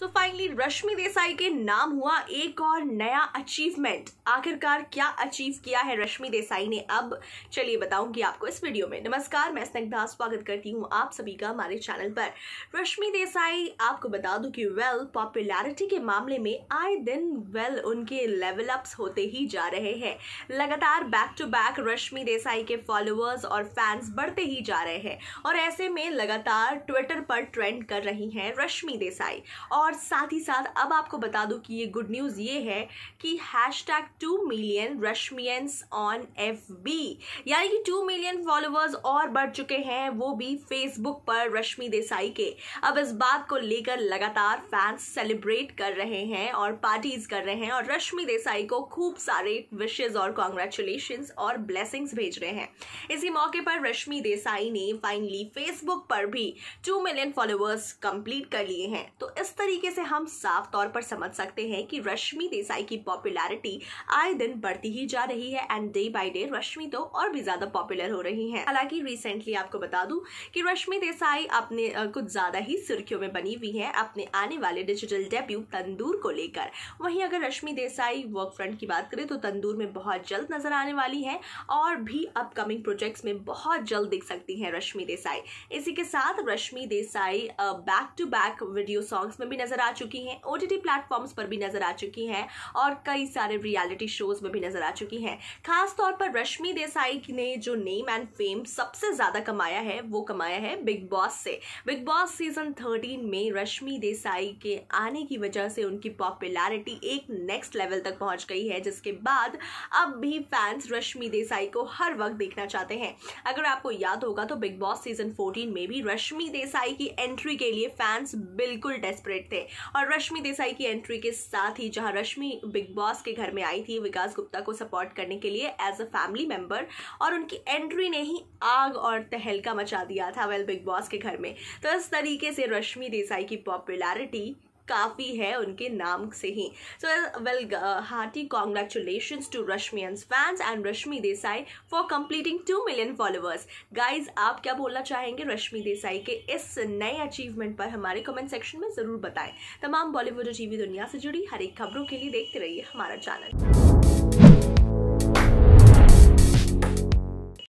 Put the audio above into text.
तो फाइनली रश्मि देसाई के नाम हुआ एक और नया अचीवमेंट आखिरकार क्या अचीव किया है रश्मि देसाई ने अब चलिए बताऊंगी आपको इस वीडियो में नमस्कार मैं स्नग्धा स्वागत करती हूँ आप सभी का हमारे चैनल पर रश्मि देसाई आपको बता दूं कि वेल पॉपुलैरिटी के मामले में आए दिन वेल उनके लेवल अप्स होते ही जा रहे हैं लगातार back to back Rashmi Desai के फॉलोअर्स और फैंस बढ़ते ही जा रहे हैं और ऐसे में लगातार ट्विटर पर ट्रेंड कर रही हैं रश्मि देसाई और और साथ ही साथ अब आपको बता दूं कि ये गुड न्यूज़ ये है कि hashtag two million Rashmians on F B यानी कि टू मिलियन फॉलोअर्स और बढ़ चुके हैं वो भी फेसबुक पर रश्मि देसाई के अब इस बात को लेकर लगातार फैंस सेलिब्रेट कर रहे हैं और पार्टीज कर रहे हैं और रश्मि देसाई को खूब सारे विशेज और कॉन्ग्रेचुलेशन और ब्लेसिंग्स भेज रहे हैं इसी मौके पर रश्मि देसाई ने फाइनली फेसबुक पर भी टू मिलियन फॉलोअर्स कंप्लीट कर लिए हैं तो इस तरीके तरीके से हम साफ तौर पर समझ सकते हैं कि रश्मि देसाई की पॉपुलैरिटी आए दिन बढ़ती ही जा रही है and day by day Rashmi तो और भी ज्यादा पॉपुलर हो रही है हालांकि रिसेंटली आपको बता दूं कि रश्मि देसाई अपने कुछ ज्यादा ही सुर्खियों में बनी हुई है अपने आने वाले डिजिटल डेब्यू तंदूर को लेकर वहीं अगर रश्मि देसाई वर्क फ्रंट की बात करें तो तंदूर में बहुत जल्द नजर आने वाली है और भी अपकमिंग प्रोजेक्ट्स में बहुत जल्द दिख सकती है रश्मि देसाई इसी के साथ Rashmi Desai back to back video songs में भी नजर आ चुकी हैं ओ टी प्लेटफॉर्म्स पर भी नजर आ चुकी हैं और कई सारे रियलिटी शोज में भी नजर आ चुकी हैं खासतौर पर रश्मि देसाई ने जो नेम एंड फेम सबसे ज्यादा कमाया है वो कमाया है बिग बॉस से बिग बॉस सीजन थर्टीन में रश्मि देसाई के आने की वजह से उनकी पॉपुलैरिटी एक नेक्स्ट लेवल तक पहुंच गई है जिसके बाद अब भी फैंस रश्मि देसाई को हर वक्त देखना चाहते हैं अगर आपको याद होगा तो बिग बॉस सीजन 14 में भी रश्मि देसाई की एंट्री के लिए फैंस बिल्कुल डेस्परेट थे थे और रश्मि देसाई की एंट्री के साथ ही जहां रश्मि बिग बॉस के घर में आई थी विकास गुप्ता को सपोर्ट करने के लिए एज अ फैमिली मेंबर और उनकी एंट्री ने ही आग और तहलका मचा दिया था वेल बिग बॉस के घर में तो इस तरीके से रश्मि देसाई की पॉपुलैरिटी काफ़ी है उनके नाम से ही so well hearty congratulation to Rashmians fans and Rashmi Desai for completing two million followers guys आप क्या बोलना चाहेंगे रश्मि देसाई के इस नए अचीवमेंट पर हमारे कमेंट सेक्शन में ज़रूर बताएं तमाम बॉलीवुड और टीवी दुनिया से जुड़ी हर एक खबरों के लिए देखते रहिए हमारा चैनल